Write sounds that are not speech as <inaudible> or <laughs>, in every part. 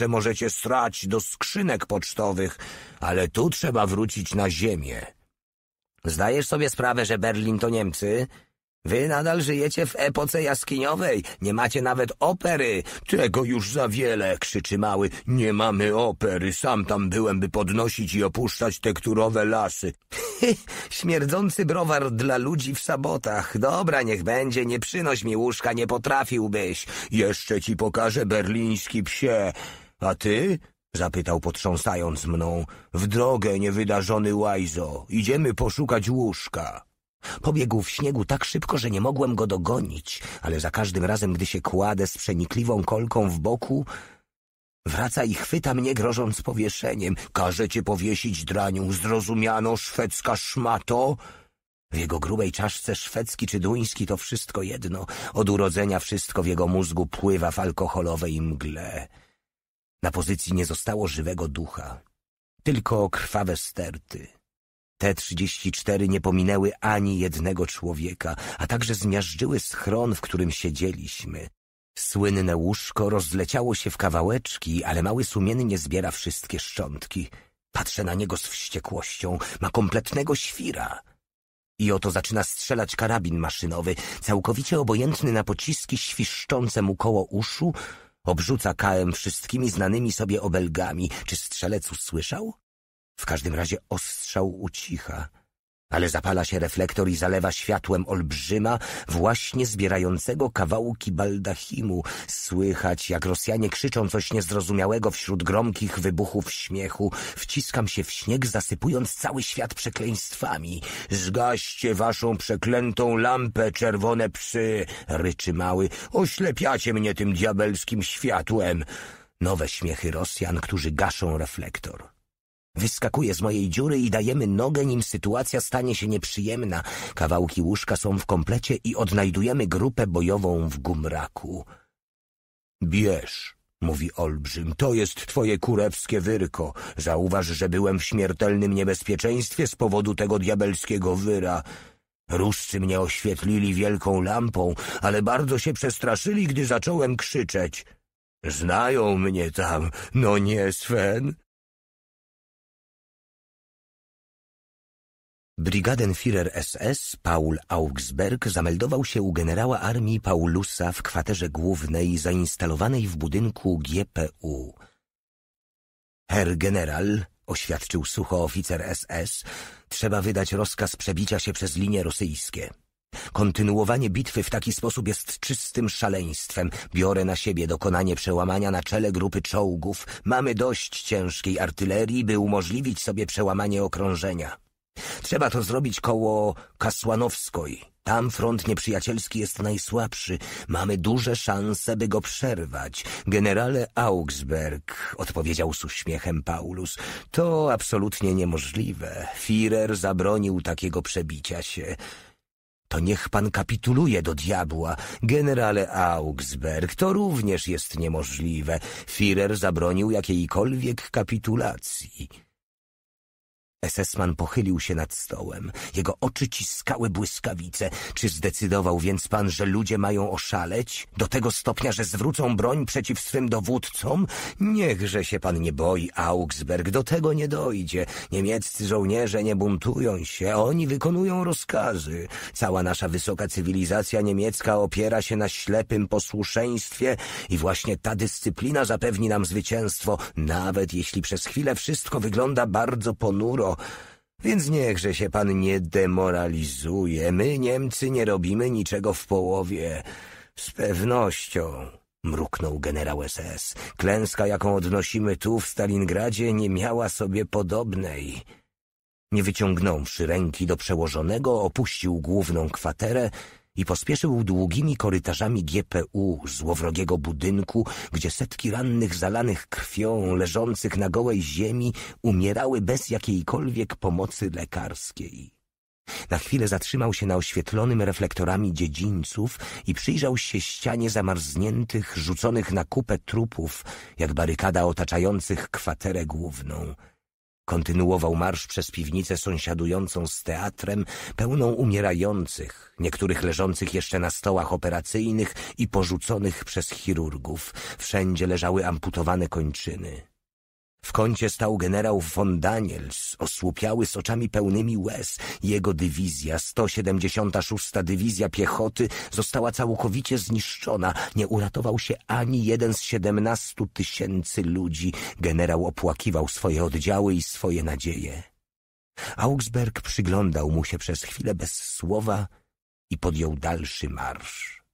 że możecie srać do skrzynek pocztowych, ale tu trzeba wrócić na ziemię. Zdajesz sobie sprawę, że Berlin to Niemcy? Wy nadal żyjecie w epoce jaskiniowej, nie macie nawet opery. Tego już za wiele, krzyczy mały. Nie mamy opery, sam tam byłem, by podnosić i opuszczać tekturowe lasy. <laughs> Śmierdzący browar dla ludzi w sabotach. Dobra, niech będzie, nie przynoś mi łóżka, nie potrafiłbyś. Jeszcze ci pokażę berliński psie. A ty? Zapytał potrząsając mną. W drogę, niewydarzony łajzo. Idziemy poszukać łóżka. Pobiegł w śniegu tak szybko, że nie mogłem go dogonić, ale za każdym razem, gdy się kładę z przenikliwą kolką w boku, wraca i chwyta mnie, grożąc powieszeniem. Każe cię powiesić, draniu, zrozumiano, szwedzka szmato. W jego grubej czaszce szwedzki czy duński to wszystko jedno. Od urodzenia wszystko w jego mózgu pływa w alkoholowej mgle. Na pozycji nie zostało żywego ducha, tylko krwawe sterty. Te trzydzieści cztery nie pominęły ani jednego człowieka, a także zmiażdżyły schron, w którym siedzieliśmy. Słynne łóżko rozleciało się w kawałeczki, ale mały sumiennie zbiera wszystkie szczątki. Patrzę na niego z wściekłością, ma kompletnego świra. I oto zaczyna strzelać karabin maszynowy, całkowicie obojętny na pociski świszczące mu koło uszu, Obrzuca Kaem wszystkimi znanymi sobie obelgami. Czy strzelec usłyszał? W każdym razie ostrzał ucicha ale zapala się reflektor i zalewa światłem olbrzyma, właśnie zbierającego kawałki baldachimu. Słychać, jak Rosjanie krzyczą coś niezrozumiałego wśród gromkich wybuchów śmiechu. Wciskam się w śnieg, zasypując cały świat przekleństwami. Zgaście waszą przeklętą lampę, czerwone psy, ryczy mały. Oślepiacie mnie tym diabelskim światłem. Nowe śmiechy Rosjan, którzy gaszą reflektor. Wyskakuje z mojej dziury i dajemy nogę, nim sytuacja stanie się nieprzyjemna. Kawałki łóżka są w komplecie i odnajdujemy grupę bojową w gumraku. Bierz, mówi olbrzym, to jest twoje kurewskie wyrko. Zauważ, że byłem w śmiertelnym niebezpieczeństwie z powodu tego diabelskiego wyra. Ruscy mnie oświetlili wielką lampą, ale bardzo się przestraszyli, gdy zacząłem krzyczeć. Znają mnie tam, no nie, Sven? Brigadenführer SS Paul Augsberg zameldował się u generała armii Paulusa w kwaterze głównej zainstalowanej w budynku GPU. Herr General, oświadczył sucho oficer SS, trzeba wydać rozkaz przebicia się przez linie rosyjskie. Kontynuowanie bitwy w taki sposób jest czystym szaleństwem. Biorę na siebie dokonanie przełamania na czele grupy czołgów. Mamy dość ciężkiej artylerii, by umożliwić sobie przełamanie okrążenia. Trzeba to zrobić koło Kasłanowskoj. Tam front nieprzyjacielski jest najsłabszy. Mamy duże szanse, by go przerwać. Generale Augsberg, odpowiedział z uśmiechem Paulus, to absolutnie niemożliwe. Firer zabronił takiego przebicia się. To niech pan kapituluje do diabła. Generale Augsberg, to również jest niemożliwe. Firer zabronił jakiejkolwiek kapitulacji. Esesman pochylił się nad stołem. Jego oczy ciskały błyskawice. Czy zdecydował więc pan, że ludzie mają oszaleć? Do tego stopnia, że zwrócą broń przeciw swym dowódcom? Niechże się pan nie boi, Augsberg, do tego nie dojdzie. Niemieccy żołnierze nie buntują się, oni wykonują rozkazy. Cała nasza wysoka cywilizacja niemiecka opiera się na ślepym posłuszeństwie i właśnie ta dyscyplina zapewni nam zwycięstwo, nawet jeśli przez chwilę wszystko wygląda bardzo ponuro więc niechże się pan nie demoralizuje. My, Niemcy, nie robimy niczego w połowie. Z pewnością, mruknął generał SS. Klęska, jaką odnosimy tu, w Stalingradzie, nie miała sobie podobnej. Nie wyciągnąwszy ręki do przełożonego, opuścił główną kwaterę i pospieszył długimi korytarzami GPU, złowrogiego budynku, gdzie setki rannych zalanych krwią, leżących na gołej ziemi, umierały bez jakiejkolwiek pomocy lekarskiej. Na chwilę zatrzymał się na oświetlonym reflektorami dziedzińców i przyjrzał się ścianie zamarzniętych, rzuconych na kupę trupów, jak barykada otaczających kwaterę główną – Kontynuował marsz przez piwnicę sąsiadującą z teatrem, pełną umierających, niektórych leżących jeszcze na stołach operacyjnych i porzuconych przez chirurgów. Wszędzie leżały amputowane kończyny. W kącie stał generał von Daniels, osłupiały z oczami pełnymi łez. Jego dywizja, 176. Dywizja Piechoty, została całkowicie zniszczona. Nie uratował się ani jeden z 17 tysięcy ludzi. Generał opłakiwał swoje oddziały i swoje nadzieje. Augsberg przyglądał mu się przez chwilę bez słowa i podjął dalszy marsz.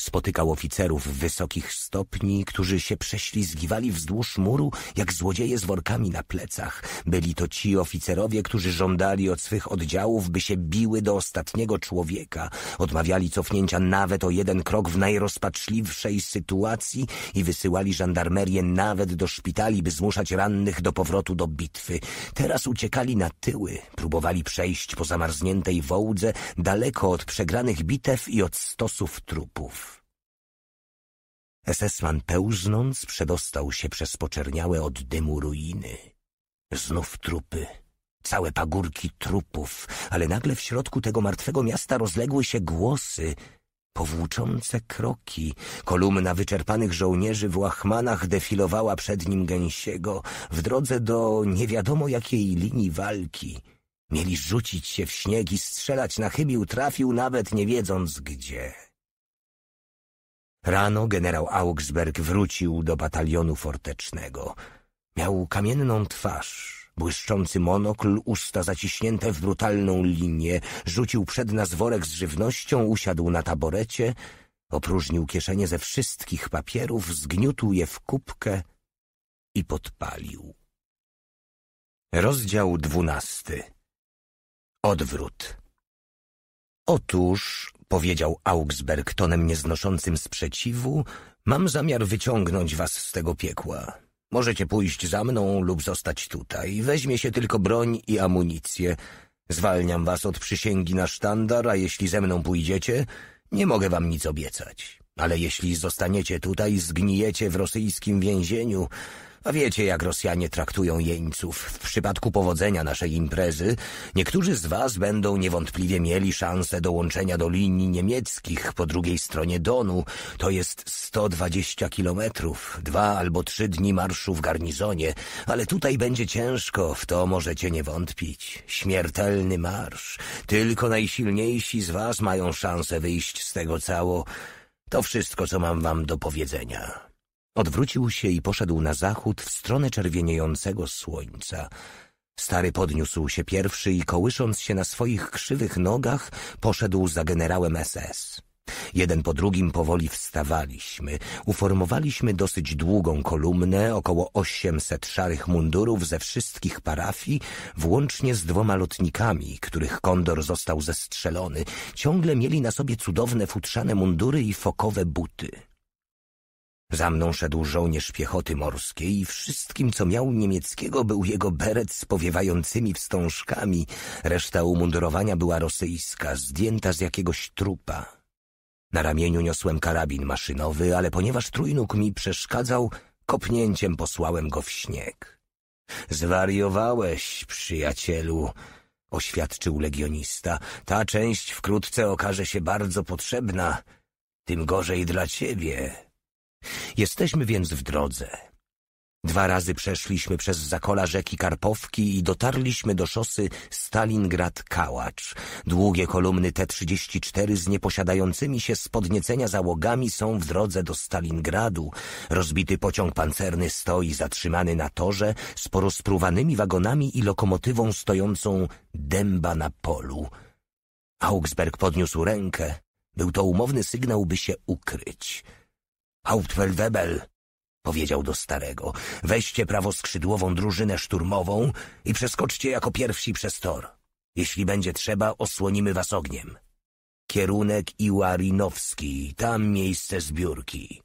Spotykał oficerów wysokich stopni, którzy się prześlizgiwali wzdłuż muru, jak złodzieje z workami na plecach. Byli to ci oficerowie, którzy żądali od swych oddziałów, by się biły do ostatniego człowieka. Odmawiali cofnięcia nawet o jeden krok w najrozpaczliwszej sytuacji i wysyłali żandarmerię nawet do szpitali, by zmuszać rannych do powrotu do bitwy. Teraz uciekali na tyły, próbowali przejść po zamarzniętej wołdze, daleko od przegranych bitew i od stosów trupów. Esesman pełznąc przedostał się przez poczerniałe od dymu ruiny. Znów trupy, całe pagórki trupów, ale nagle w środku tego martwego miasta rozległy się głosy, powłóczące kroki. Kolumna wyczerpanych żołnierzy w łachmanach defilowała przed nim gęsiego w drodze do nie wiadomo jakiej linii walki. Mieli rzucić się w śnieg i strzelać na chybił trafił nawet nie wiedząc gdzie. Rano generał Augsberg wrócił do batalionu fortecznego. Miał kamienną twarz, błyszczący monokl, usta zaciśnięte w brutalną linię, rzucił przed nas worek z żywnością, usiadł na taborecie, opróżnił kieszenie ze wszystkich papierów, zgniótł je w kubkę i podpalił. Rozdział dwunasty Odwrót Otóż powiedział Augsberg tonem nieznoszącym sprzeciwu, mam zamiar wyciągnąć was z tego piekła. Możecie pójść za mną lub zostać tutaj. Weźmie się tylko broń i amunicję. Zwalniam was od przysięgi na sztandar, a jeśli ze mną pójdziecie, nie mogę wam nic obiecać. Ale jeśli zostaniecie tutaj, zgnijecie w rosyjskim więzieniu, a wiecie, jak Rosjanie traktują jeńców. W przypadku powodzenia naszej imprezy, niektórzy z was będą niewątpliwie mieli szansę dołączenia do linii niemieckich po drugiej stronie Donu. To jest 120 kilometrów, dwa albo trzy dni marszu w garnizonie, ale tutaj będzie ciężko, w to możecie nie wątpić. Śmiertelny marsz. Tylko najsilniejsi z was mają szansę wyjść z tego cało. To wszystko, co mam wam do powiedzenia. Odwrócił się i poszedł na zachód w stronę czerwieniejącego słońca. Stary podniósł się pierwszy i kołysząc się na swoich krzywych nogach, poszedł za generałem SS. Jeden po drugim powoli wstawaliśmy. Uformowaliśmy dosyć długą kolumnę, około 800 szarych mundurów ze wszystkich parafii, włącznie z dwoma lotnikami, których kondor został zestrzelony. Ciągle mieli na sobie cudowne futrzane mundury i fokowe buty. Za mną szedł żołnierz piechoty morskiej i wszystkim, co miał niemieckiego, był jego beret z powiewającymi wstążkami. Reszta umundurowania była rosyjska, zdjęta z jakiegoś trupa. Na ramieniu niosłem karabin maszynowy, ale ponieważ trójnóg mi przeszkadzał, kopnięciem posłałem go w śnieg. Zwariowałeś, przyjacielu, oświadczył legionista. Ta część wkrótce okaże się bardzo potrzebna, tym gorzej dla ciebie. Jesteśmy więc w drodze. Dwa razy przeszliśmy przez zakola rzeki Karpowki i dotarliśmy do szosy Stalingrad-Kałacz. Długie kolumny T-34 z nieposiadającymi się z podniecenia załogami są w drodze do Stalingradu. Rozbity pociąg pancerny stoi zatrzymany na torze z porozpruwanymi wagonami i lokomotywą stojącą dęba na polu. Augsberg podniósł rękę. Był to umowny sygnał, by się ukryć. Hauptfeldwebel, powiedział do starego, weźcie prawoskrzydłową drużynę szturmową i przeskoczcie jako pierwsi przez tor. Jeśli będzie trzeba, osłonimy was ogniem. Kierunek Iłarinowski, tam miejsce zbiórki.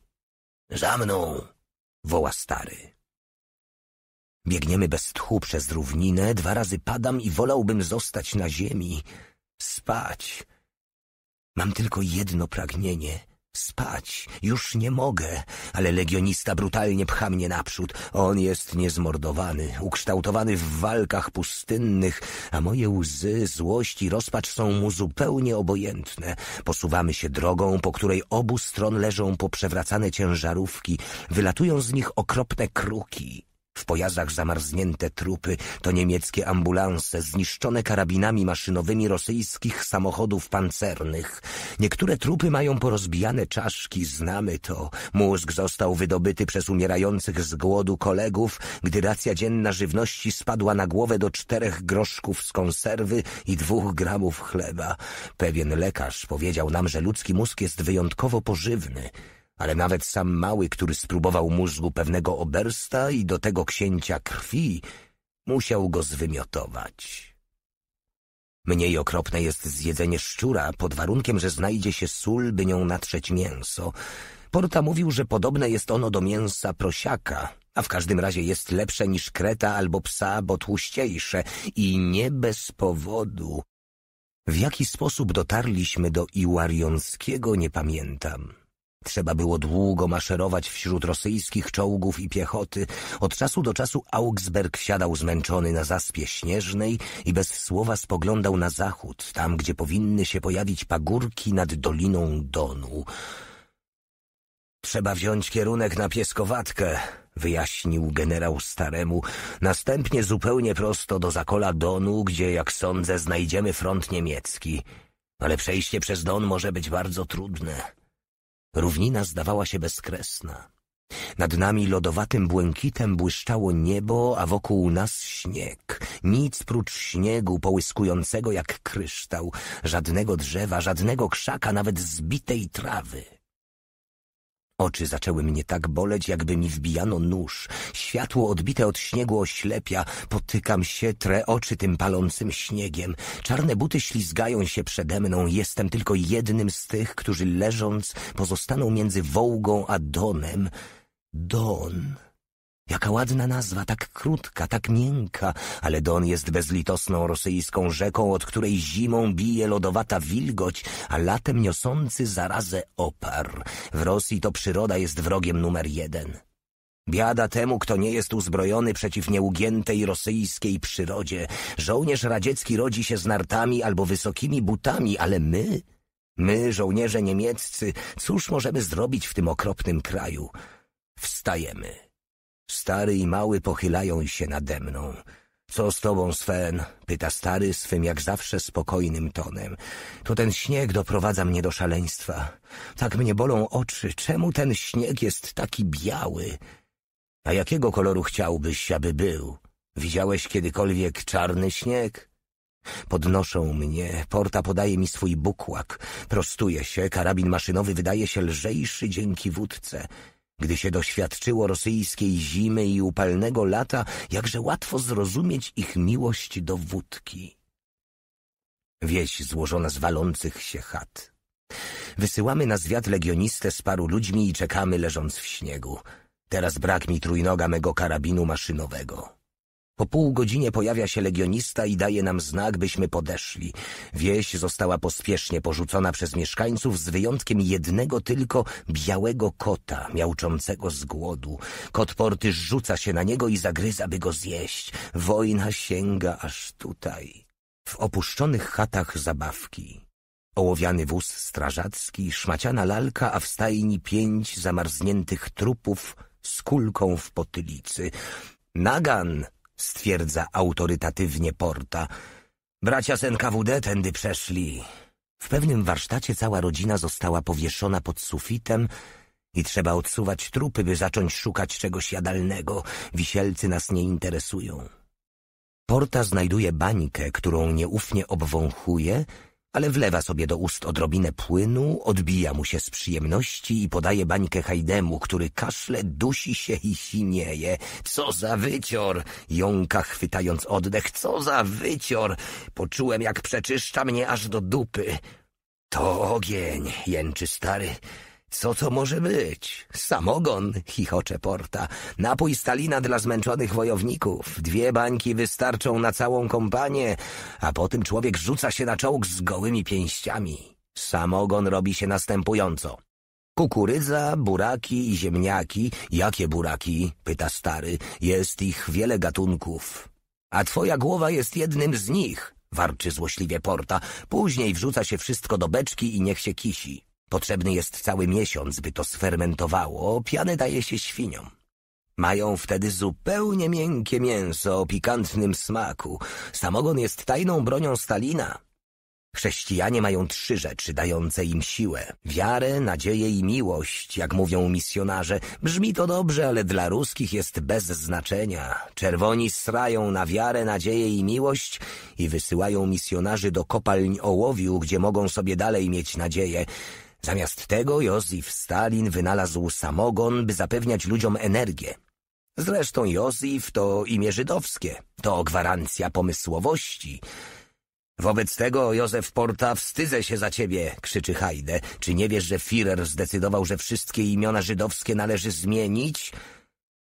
Za mną, woła stary. Biegniemy bez tchu przez równinę, dwa razy padam i wolałbym zostać na ziemi, spać. Mam tylko jedno pragnienie, Spać już nie mogę, ale legionista brutalnie pcha mnie naprzód. On jest niezmordowany, ukształtowany w walkach pustynnych, a moje łzy, złość i rozpacz są mu zupełnie obojętne. Posuwamy się drogą, po której obu stron leżą poprzewracane ciężarówki, wylatują z nich okropne kruki. W pojazdach zamarznięte trupy to niemieckie ambulanse zniszczone karabinami maszynowymi rosyjskich samochodów pancernych. Niektóre trupy mają porozbijane czaszki, znamy to. Mózg został wydobyty przez umierających z głodu kolegów, gdy racja dzienna żywności spadła na głowę do czterech groszków z konserwy i dwóch gramów chleba. Pewien lekarz powiedział nam, że ludzki mózg jest wyjątkowo pożywny ale nawet sam mały, który spróbował mózgu pewnego obersta i do tego księcia krwi, musiał go zwymiotować. Mniej okropne jest zjedzenie szczura pod warunkiem, że znajdzie się sól, by nią natrzeć mięso. Porta mówił, że podobne jest ono do mięsa prosiaka, a w każdym razie jest lepsze niż kreta albo psa, bo tłuściejsze i nie bez powodu. W jaki sposób dotarliśmy do Iłarionskiego, nie pamiętam. Trzeba było długo maszerować wśród rosyjskich czołgów i piechoty. Od czasu do czasu Augsberg siadał zmęczony na zaspie śnieżnej i bez słowa spoglądał na zachód, tam gdzie powinny się pojawić pagórki nad doliną Donu. Trzeba wziąć kierunek na pieskowatkę, wyjaśnił generał staremu, następnie zupełnie prosto do zakola Donu, gdzie, jak sądzę, znajdziemy front niemiecki. Ale przejście przez Don może być bardzo trudne. Równina zdawała się bezkresna. Nad nami lodowatym błękitem błyszczało niebo, a wokół nas śnieg. Nic prócz śniegu połyskującego jak kryształ, żadnego drzewa, żadnego krzaka, nawet zbitej trawy. Oczy zaczęły mnie tak boleć, jakby mi wbijano nóż. Światło odbite od śniegu oślepia. Potykam się, tre oczy tym palącym śniegiem. Czarne buty ślizgają się przede mną. Jestem tylko jednym z tych, którzy leżąc pozostaną między wołgą a donem. Don... Jaka ładna nazwa, tak krótka, tak miękka, ale Don jest bezlitosną rosyjską rzeką, od której zimą bije lodowata wilgoć, a latem niosący zarazę opar. W Rosji to przyroda jest wrogiem numer jeden. Biada temu, kto nie jest uzbrojony przeciw nieugiętej rosyjskiej przyrodzie. Żołnierz radziecki rodzi się z nartami albo wysokimi butami, ale my, my, żołnierze niemieccy, cóż możemy zrobić w tym okropnym kraju? Wstajemy. Stary i mały pochylają się nade mną. Co z tobą, Sven? pyta stary swym jak zawsze spokojnym tonem. To ten śnieg doprowadza mnie do szaleństwa. Tak mnie bolą oczy. Czemu ten śnieg jest taki biały? A jakiego koloru chciałbyś, aby był? Widziałeś kiedykolwiek czarny śnieg? Podnoszą mnie, porta podaje mi swój bukłak. Prostuje się, karabin maszynowy wydaje się lżejszy dzięki wódce. Gdy się doświadczyło rosyjskiej zimy i upalnego lata, jakże łatwo zrozumieć ich miłość do wódki. Wieś złożona z walących się chat. Wysyłamy na zwiat legionistę z paru ludźmi i czekamy leżąc w śniegu. Teraz brak mi trójnoga mego karabinu maszynowego. Po pół godzinie pojawia się legionista i daje nam znak, byśmy podeszli. Wieś została pospiesznie porzucona przez mieszkańców, z wyjątkiem jednego tylko białego kota, miałczącego z głodu. Kot Porty rzuca się na niego i zagryza, by go zjeść. Wojna sięga aż tutaj. W opuszczonych chatach zabawki. Ołowiany wóz strażacki, szmaciana lalka, a w stajni pięć zamarzniętych trupów z kulką w potylicy. Nagan! stwierdza autorytatywnie Porta. Bracia z NKWD tędy przeszli. W pewnym warsztacie cała rodzina została powieszona pod sufitem i trzeba odsuwać trupy, by zacząć szukać czegoś jadalnego. Wisielcy nas nie interesują. Porta znajduje bańkę, którą nieufnie obwąchuje ale wlewa sobie do ust odrobinę płynu, odbija mu się z przyjemności i podaje bańkę Hajdemu, który kaszle, dusi się i sinieje. Co za wycior! Jąka chwytając oddech. Co za wycior! Poczułem, jak przeczyszcza mnie aż do dupy. To ogień, jęczy stary. Co to może być? Samogon, chichocze Porta. Napój Stalina dla zmęczonych wojowników. Dwie bańki wystarczą na całą kompanię, a potem człowiek rzuca się na czołg z gołymi pięściami. Samogon robi się następująco. Kukurydza, buraki i ziemniaki. Jakie buraki? pyta stary. Jest ich wiele gatunków. A twoja głowa jest jednym z nich, warczy złośliwie Porta. Później wrzuca się wszystko do beczki i niech się kisi. Potrzebny jest cały miesiąc, by to sfermentowało, pianę daje się świniom. Mają wtedy zupełnie miękkie mięso o pikantnym smaku. Samogon jest tajną bronią Stalina. Chrześcijanie mają trzy rzeczy dające im siłę. Wiarę, nadzieję i miłość, jak mówią misjonarze. Brzmi to dobrze, ale dla ruskich jest bez znaczenia. Czerwoni srają na wiarę, nadzieję i miłość i wysyłają misjonarzy do kopalń ołowiu, gdzie mogą sobie dalej mieć nadzieję. Zamiast tego Józif Stalin wynalazł samogon, by zapewniać ludziom energię. Zresztą Józif to imię żydowskie, to gwarancja pomysłowości. Wobec tego, Józef Porta, wstydzę się za ciebie, krzyczy Hajde. Czy nie wiesz, że Führer zdecydował, że wszystkie imiona żydowskie należy zmienić?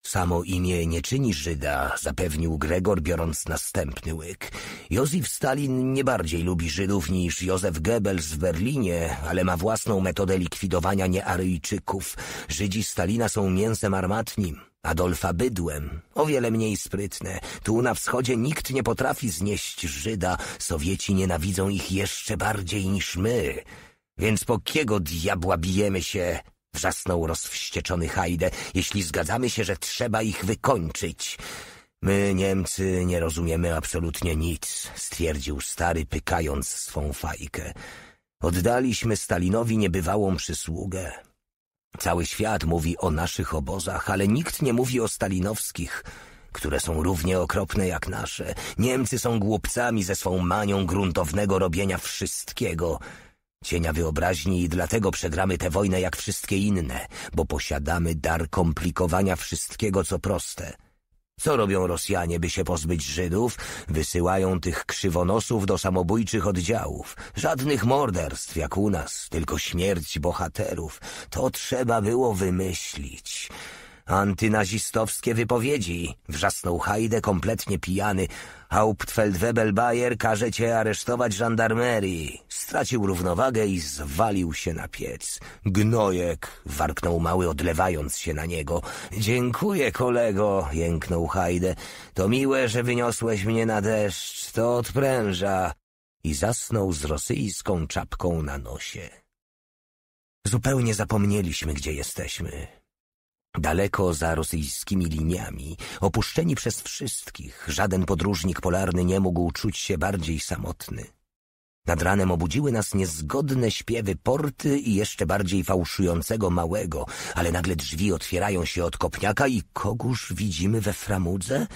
Samo imię nie czyni Żyda, zapewnił Gregor, biorąc następny łyk. Józef Stalin nie bardziej lubi Żydów niż Józef Goebbels w Berlinie, ale ma własną metodę likwidowania niearyjczyków. Żydzi Stalina są mięsem armatnim, Adolfa bydłem. O wiele mniej sprytne. Tu na wschodzie nikt nie potrafi znieść Żyda. Sowieci nienawidzą ich jeszcze bardziej niż my. Więc po kiego diabła bijemy się Wrzasnął rozwścieczony Hajde. Jeśli zgadzamy się, że trzeba ich wykończyć. My, Niemcy, nie rozumiemy absolutnie nic, stwierdził stary, pykając swą fajkę. Oddaliśmy Stalinowi niebywałą przysługę. Cały świat mówi o naszych obozach, ale nikt nie mówi o stalinowskich, które są równie okropne jak nasze. Niemcy są głupcami ze swą manią gruntownego robienia wszystkiego – cienia wyobraźni i dlatego przegramy tę wojnę jak wszystkie inne, bo posiadamy dar komplikowania wszystkiego, co proste. Co robią Rosjanie, by się pozbyć Żydów? Wysyłają tych krzywonosów do samobójczych oddziałów. Żadnych morderstw jak u nas, tylko śmierć bohaterów. To trzeba było wymyślić. Antynazistowskie wypowiedzi, wrzasnął Hajde kompletnie pijany. Hauptfeldwebel Bayer każe cię aresztować żandarmerii. Stracił równowagę i zwalił się na piec. Gnojek, warknął mały, odlewając się na niego. Dziękuję, kolego, jęknął Hajde. To miłe, że wyniosłeś mnie na deszcz, to odpręża. I zasnął z rosyjską czapką na nosie. Zupełnie zapomnieliśmy, gdzie jesteśmy. Daleko za rosyjskimi liniami, opuszczeni przez wszystkich, żaden podróżnik polarny nie mógł czuć się bardziej samotny. Nad ranem obudziły nas niezgodne śpiewy porty i jeszcze bardziej fałszującego małego, ale nagle drzwi otwierają się od kopniaka i kogóż widzimy we framudze?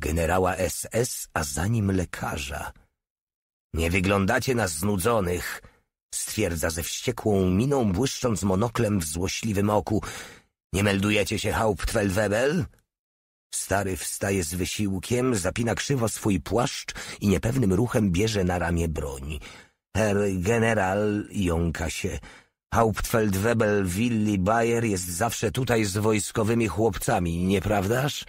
Generała SS, a za nim lekarza. Nie wyglądacie na znudzonych, stwierdza ze wściekłą miną, błyszcząc monoklem w złośliwym oku – nie meldujecie się, Hauptfeldwebel? Stary wstaje z wysiłkiem, zapina krzywo swój płaszcz i niepewnym ruchem bierze na ramię broń. Herr general jąka się. Hauptfeldwebel Willi Bayer jest zawsze tutaj z wojskowymi chłopcami, nieprawdaż?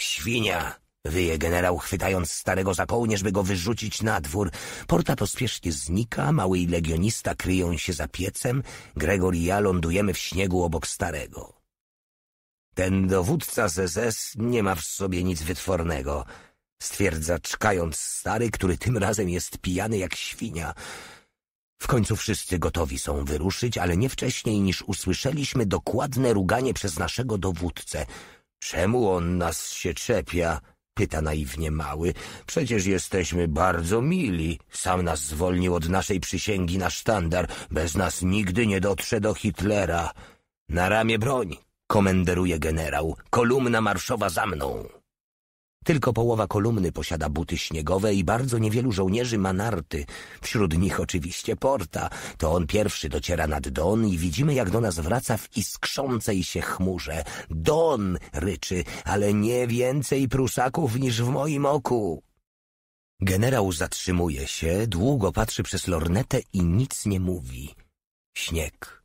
Świnia! Wyje generał, chwytając starego za kołnierz, by go wyrzucić na dwór. Porta pospiesznie znika, mały i legionista kryją się za piecem, Gregor i ja lądujemy w śniegu obok starego. Ten dowódca ZSS nie ma w sobie nic wytwornego, stwierdza czkając stary, który tym razem jest pijany jak świnia. W końcu wszyscy gotowi są wyruszyć, ale nie wcześniej niż usłyszeliśmy dokładne ruganie przez naszego dowódcę. Czemu on nas się czepia? pyta naiwnie mały. Przecież jesteśmy bardzo mili. Sam nas zwolnił od naszej przysięgi na sztandar. Bez nas nigdy nie dotrze do Hitlera. Na ramię broń, Komenderuje generał. Kolumna marszowa za mną. Tylko połowa kolumny posiada buty śniegowe i bardzo niewielu żołnierzy ma narty. Wśród nich oczywiście Porta. To on pierwszy dociera nad Don i widzimy, jak do nas wraca w iskrzącej się chmurze. Don! ryczy, ale nie więcej prusaków niż w moim oku. Generał zatrzymuje się, długo patrzy przez lornetę i nic nie mówi. Śnieg.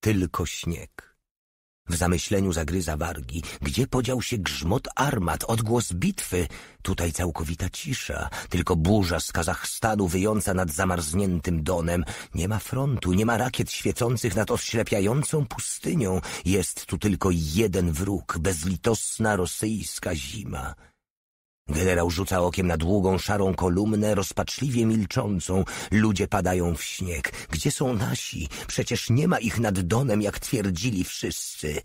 Tylko śnieg. W zamyśleniu zagryza wargi. Gdzie podział się grzmot armat, odgłos bitwy? Tutaj całkowita cisza, tylko burza z Kazachstanu wyjąca nad zamarzniętym donem. Nie ma frontu, nie ma rakiet świecących nad oślepiającą pustynią. Jest tu tylko jeden wróg, bezlitosna rosyjska zima. Generał rzuca okiem na długą, szarą kolumnę, rozpaczliwie milczącą. Ludzie padają w śnieg. Gdzie są nasi? Przecież nie ma ich nad Donem, jak twierdzili wszyscy.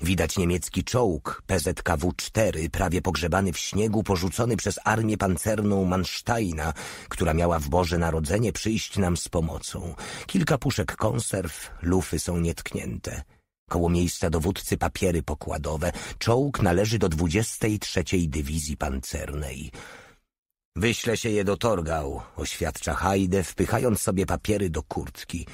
Widać niemiecki czołg PZKW-4, prawie pogrzebany w śniegu, porzucony przez armię pancerną Mansteina, która miała w Boże Narodzenie przyjść nam z pomocą. Kilka puszek konserw, lufy są nietknięte. Koło miejsca dowódcy papiery pokładowe. Czołg należy do 23. Dywizji Pancernej. Wyślę się je do Torgał, oświadcza Hajde, wpychając sobie papiery do kurtki.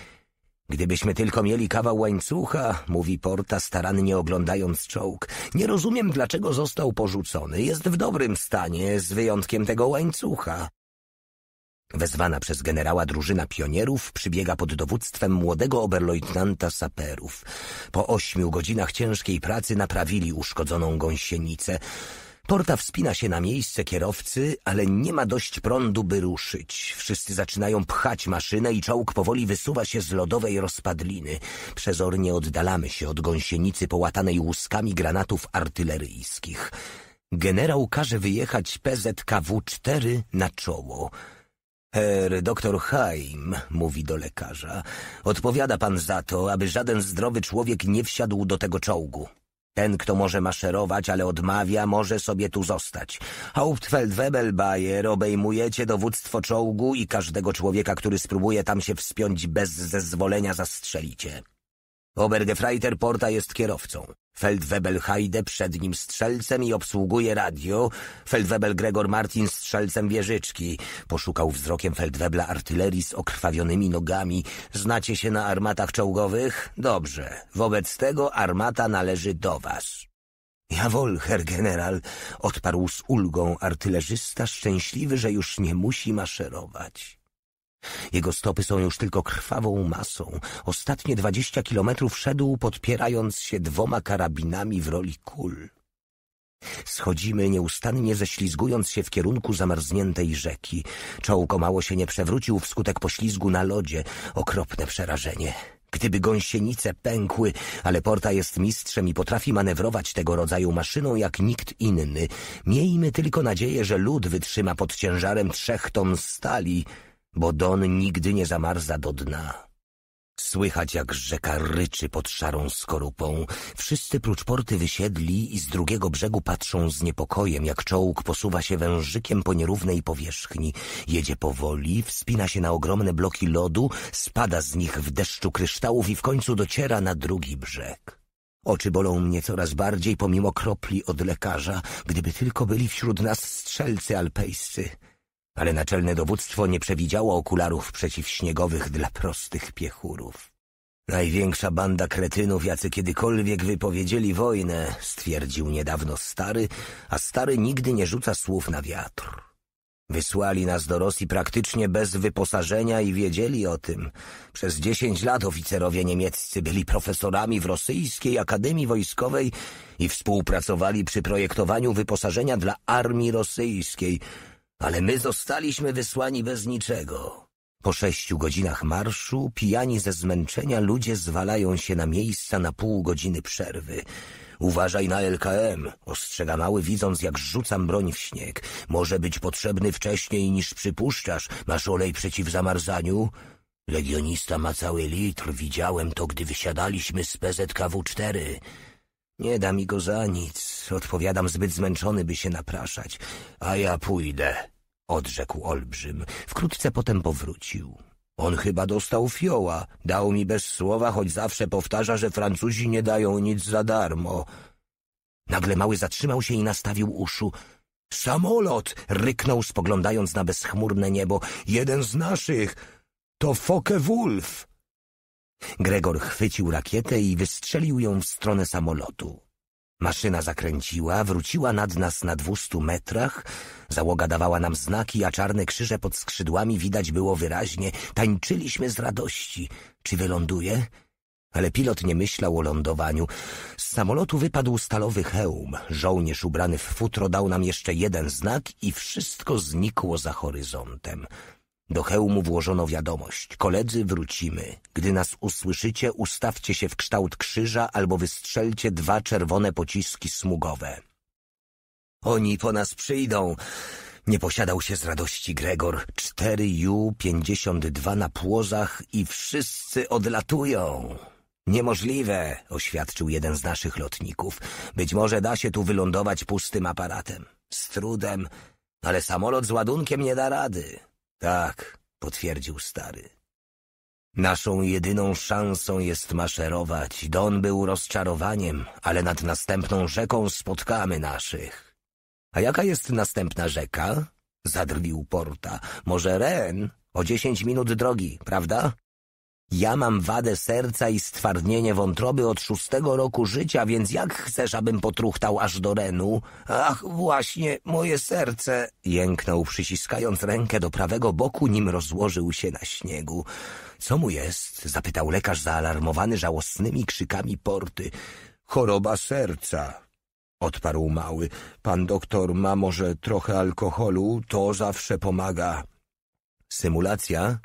Gdybyśmy tylko mieli kawał łańcucha, mówi Porta, starannie oglądając czołg. Nie rozumiem, dlaczego został porzucony. Jest w dobrym stanie, z wyjątkiem tego łańcucha. Wezwana przez generała drużyna pionierów przybiega pod dowództwem młodego oberlojtnanta saperów. Po ośmiu godzinach ciężkiej pracy naprawili uszkodzoną gąsienicę. Porta wspina się na miejsce kierowcy, ale nie ma dość prądu, by ruszyć. Wszyscy zaczynają pchać maszynę i czołg powoli wysuwa się z lodowej rozpadliny. Przezornie oddalamy się od gąsienicy połatanej łuskami granatów artyleryjskich. Generał każe wyjechać PZKW-4 na czoło. Herr doktor Haim, mówi do lekarza, odpowiada pan za to, aby żaden zdrowy człowiek nie wsiadł do tego czołgu. Ten, kto może maszerować, ale odmawia, może sobie tu zostać. Hauptfeldwebel Bayer obejmujecie dowództwo czołgu i każdego człowieka, który spróbuje tam się wspiąć bez zezwolenia zastrzelicie. Obergefreiter Porta jest kierowcą. Feldwebel Heide przed nim strzelcem i obsługuje radio. Feldwebel Gregor Martin strzelcem wieżyczki. Poszukał wzrokiem Feldwebla artylerii z okrwawionymi nogami. Znacie się na armatach czołgowych? Dobrze. Wobec tego armata należy do was. Jawohl, herr general, odparł z ulgą artylerzysta, szczęśliwy, że już nie musi maszerować. Jego stopy są już tylko krwawą masą. Ostatnie dwadzieścia kilometrów szedł, podpierając się dwoma karabinami w roli kul. Schodzimy nieustannie ześlizgując się w kierunku zamarzniętej rzeki. Czołko mało się nie przewrócił wskutek poślizgu na lodzie. Okropne przerażenie. Gdyby gąsienice pękły, ale Porta jest mistrzem i potrafi manewrować tego rodzaju maszyną jak nikt inny. Miejmy tylko nadzieję, że lud wytrzyma pod ciężarem trzech ton stali, bo Don nigdy nie zamarza do dna. Słychać, jak rzeka ryczy pod szarą skorupą. Wszyscy prócz porty wysiedli i z drugiego brzegu patrzą z niepokojem, jak czołg posuwa się wężykiem po nierównej powierzchni. Jedzie powoli, wspina się na ogromne bloki lodu, spada z nich w deszczu kryształów i w końcu dociera na drugi brzeg. Oczy bolą mnie coraz bardziej pomimo kropli od lekarza, gdyby tylko byli wśród nas strzelcy alpejscy ale naczelne dowództwo nie przewidziało okularów przeciwśniegowych dla prostych piechurów. Największa banda kretynów, jacy kiedykolwiek wypowiedzieli wojnę, stwierdził niedawno stary, a stary nigdy nie rzuca słów na wiatr. Wysłali nas do Rosji praktycznie bez wyposażenia i wiedzieli o tym. Przez dziesięć lat oficerowie niemieccy byli profesorami w Rosyjskiej Akademii Wojskowej i współpracowali przy projektowaniu wyposażenia dla armii rosyjskiej – ale my zostaliśmy wysłani bez niczego. Po sześciu godzinach marszu, pijani ze zmęczenia, ludzie zwalają się na miejsca na pół godziny przerwy. Uważaj na LKM, ostrzega mały, widząc jak rzucam broń w śnieg. Może być potrzebny wcześniej niż przypuszczasz. Masz olej przeciw zamarzaniu? Legionista ma cały litr, widziałem to, gdy wysiadaliśmy z PZKW-4. Nie da mi go za nic, odpowiadam zbyt zmęczony, by się napraszać. A ja pójdę odrzekł olbrzym. Wkrótce potem powrócił. On chyba dostał fioła. Dał mi bez słowa, choć zawsze powtarza, że Francuzi nie dają nic za darmo. Nagle mały zatrzymał się i nastawił uszu. Samolot! ryknął, spoglądając na bezchmurne niebo. Jeden z naszych! To Focke-Wulf! Gregor chwycił rakietę i wystrzelił ją w stronę samolotu. Maszyna zakręciła, wróciła nad nas na dwustu metrach, załoga dawała nam znaki, a czarne krzyże pod skrzydłami widać było wyraźnie. Tańczyliśmy z radości. Czy wyląduje? Ale pilot nie myślał o lądowaniu. Z samolotu wypadł stalowy hełm. Żołnierz ubrany w futro dał nam jeszcze jeden znak i wszystko znikło za horyzontem. Do hełmu włożono wiadomość. Koledzy, wrócimy. Gdy nas usłyszycie, ustawcie się w kształt krzyża albo wystrzelcie dwa czerwone pociski smugowe. Oni po nas przyjdą. Nie posiadał się z radości Gregor. Cztery ju pięćdziesiąt dwa na płozach i wszyscy odlatują. Niemożliwe, oświadczył jeden z naszych lotników. Być może da się tu wylądować pustym aparatem. Z trudem, ale samolot z ładunkiem nie da rady. Tak, potwierdził stary. Naszą jedyną szansą jest maszerować. Don był rozczarowaniem, ale nad następną rzeką spotkamy naszych. A jaka jest następna rzeka? Zadrwił Porta. Może Ren? O dziesięć minut drogi, prawda? Ja mam wadę serca i stwardnienie wątroby od szóstego roku życia, więc jak chcesz, abym potruchtał aż do Renu? Ach, właśnie, moje serce! Jęknął, przyciskając rękę do prawego boku, nim rozłożył się na śniegu. Co mu jest? zapytał lekarz zaalarmowany żałosnymi krzykami porty. Choroba serca, odparł mały. Pan doktor ma może trochę alkoholu, to zawsze pomaga. Symulacja?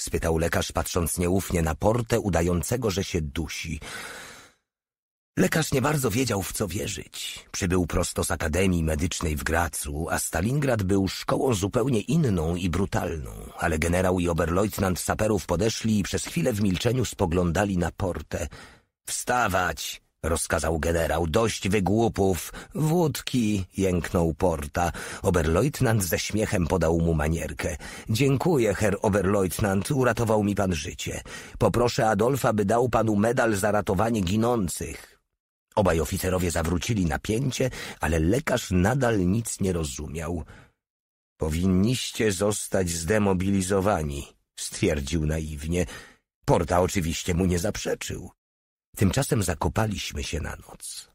spytał lekarz, patrząc nieufnie na portę udającego, że się dusi. Lekarz nie bardzo wiedział, w co wierzyć. Przybył prosto z Akademii Medycznej w Gracu, a Stalingrad był szkołą zupełnie inną i brutalną, ale generał i oberleutnant saperów podeszli i przez chwilę w milczeniu spoglądali na portę. — Wstawać! rozkazał generał. Dość wygłupów, wódki, jęknął Porta. Oberleutnant ze śmiechem podał mu manierkę. Dziękuję, herr Oberleutnant, uratował mi pan życie. Poproszę Adolfa, by dał panu medal za ratowanie ginących. Obaj oficerowie zawrócili napięcie, ale lekarz nadal nic nie rozumiał. Powinniście zostać zdemobilizowani, stwierdził naiwnie. Porta oczywiście mu nie zaprzeczył. Tymczasem zakopaliśmy się na noc.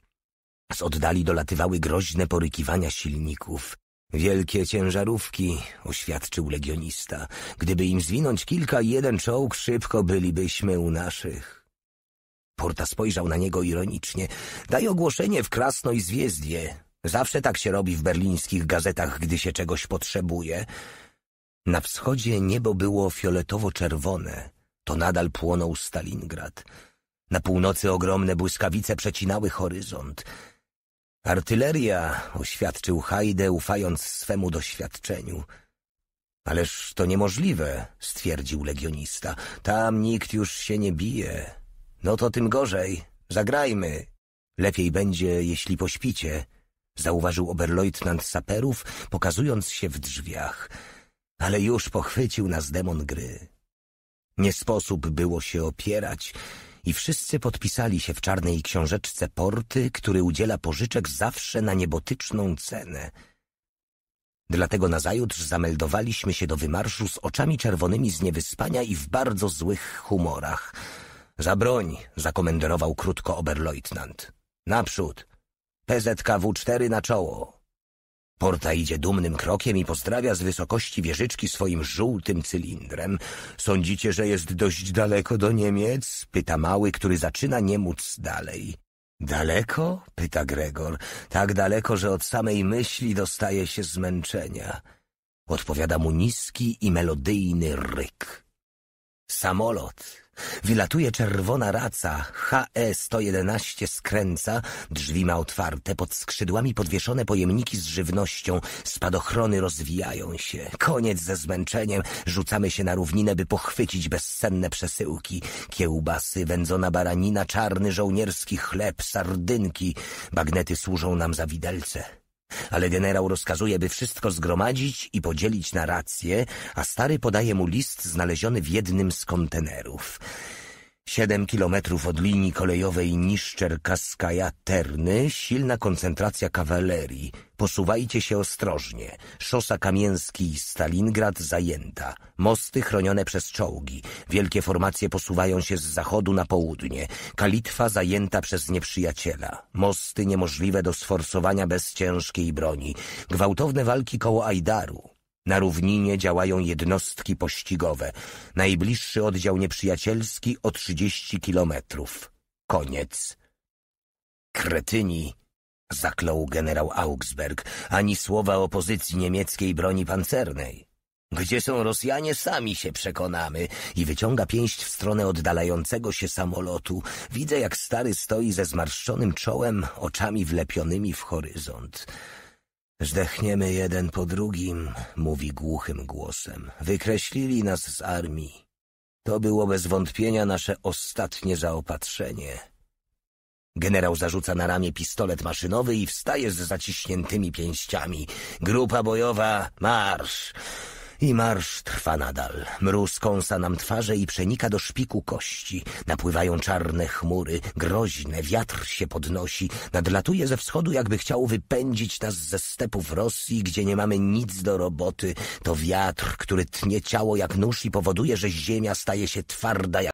Z oddali dolatywały groźne porykiwania silników. Wielkie ciężarówki, oświadczył legionista. Gdyby im zwinąć kilka i jeden czołg, szybko bylibyśmy u naszych. Porta spojrzał na niego ironicznie. Daj ogłoszenie w Krasno i Zwiezdwie. Zawsze tak się robi w berlińskich gazetach, gdy się czegoś potrzebuje. Na wschodzie niebo było fioletowo-czerwone. To nadal płonął Stalingrad. Na północy ogromne błyskawice przecinały horyzont. Artyleria, oświadczył Hajdę, ufając swemu doświadczeniu. Ależ to niemożliwe, stwierdził legionista. Tam nikt już się nie bije. No to tym gorzej. Zagrajmy. Lepiej będzie, jeśli pośpicie, zauważył oberleutnant saperów, pokazując się w drzwiach. Ale już pochwycił nas demon gry. Nie sposób było się opierać i wszyscy podpisali się w czarnej książeczce porty, który udziela pożyczek zawsze na niebotyczną cenę. Dlatego nazajutrz zameldowaliśmy się do wymarszu z oczami czerwonymi z niewyspania i w bardzo złych humorach. Za broń, zakomenderował krótko oberleutnant. Naprzód. PZKW-4 na czoło. Porta idzie dumnym krokiem i pozdrawia z wysokości wieżyczki swoim żółtym cylindrem. Sądzicie, że jest dość daleko do Niemiec? Pyta mały, który zaczyna nie móc dalej. Daleko? Pyta Gregor. Tak daleko, że od samej myśli dostaje się zmęczenia. Odpowiada mu niski i melodyjny ryk. Samolot, Wylatuje czerwona raca, HE-111 skręca, drzwi ma otwarte, pod skrzydłami podwieszone pojemniki z żywnością, spadochrony rozwijają się. Koniec ze zmęczeniem, rzucamy się na równinę, by pochwycić bezsenne przesyłki. Kiełbasy, wędzona baranina, czarny żołnierski chleb, sardynki, bagnety służą nam za widelce. Ale generał rozkazuje, by wszystko zgromadzić i podzielić na rację, a stary podaje mu list znaleziony w jednym z kontenerów. Siedem kilometrów od linii kolejowej Niszczer-Kaskaja-Terny, silna koncentracja kawalerii. Posuwajcie się ostrożnie. Szosa i stalingrad zajęta. Mosty chronione przez czołgi. Wielkie formacje posuwają się z zachodu na południe. Kalitwa zajęta przez nieprzyjaciela. Mosty niemożliwe do sforsowania bez ciężkiej broni. Gwałtowne walki koło Ajdaru. Na równinie działają jednostki pościgowe. Najbliższy oddział nieprzyjacielski o trzydzieści kilometrów. Koniec. Kretyni, zaklął generał Augsberg, ani słowa o pozycji niemieckiej broni pancernej. Gdzie są Rosjanie, sami się przekonamy. I wyciąga pięść w stronę oddalającego się samolotu. Widzę, jak stary stoi ze zmarszczonym czołem, oczami wlepionymi w horyzont. Zdechniemy jeden po drugim, mówi głuchym głosem. Wykreślili nas z armii. To było bez wątpienia nasze ostatnie zaopatrzenie. Generał zarzuca na ramię pistolet maszynowy i wstaje z zaciśniętymi pięściami. Grupa bojowa, marsz! I marsz trwa nadal. Mróz kąsa nam twarze i przenika do szpiku kości. Napływają czarne chmury, groźne, wiatr się podnosi. Nadlatuje ze wschodu, jakby chciał wypędzić nas ze stepów Rosji, gdzie nie mamy nic do roboty. To wiatr, który tnie ciało jak nóż i powoduje, że ziemia staje się twarda jak